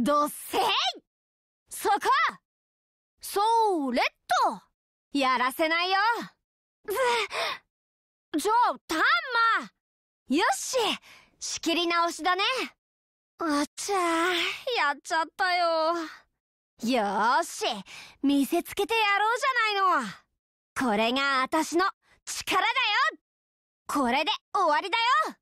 どっせいそこそーれっとやらせないよじゃあ、タンマよし仕切り直しだねあっちゃやっちゃったよ。よーし見せつけてやろうじゃないのこれが私の力だよこれで終わりだよ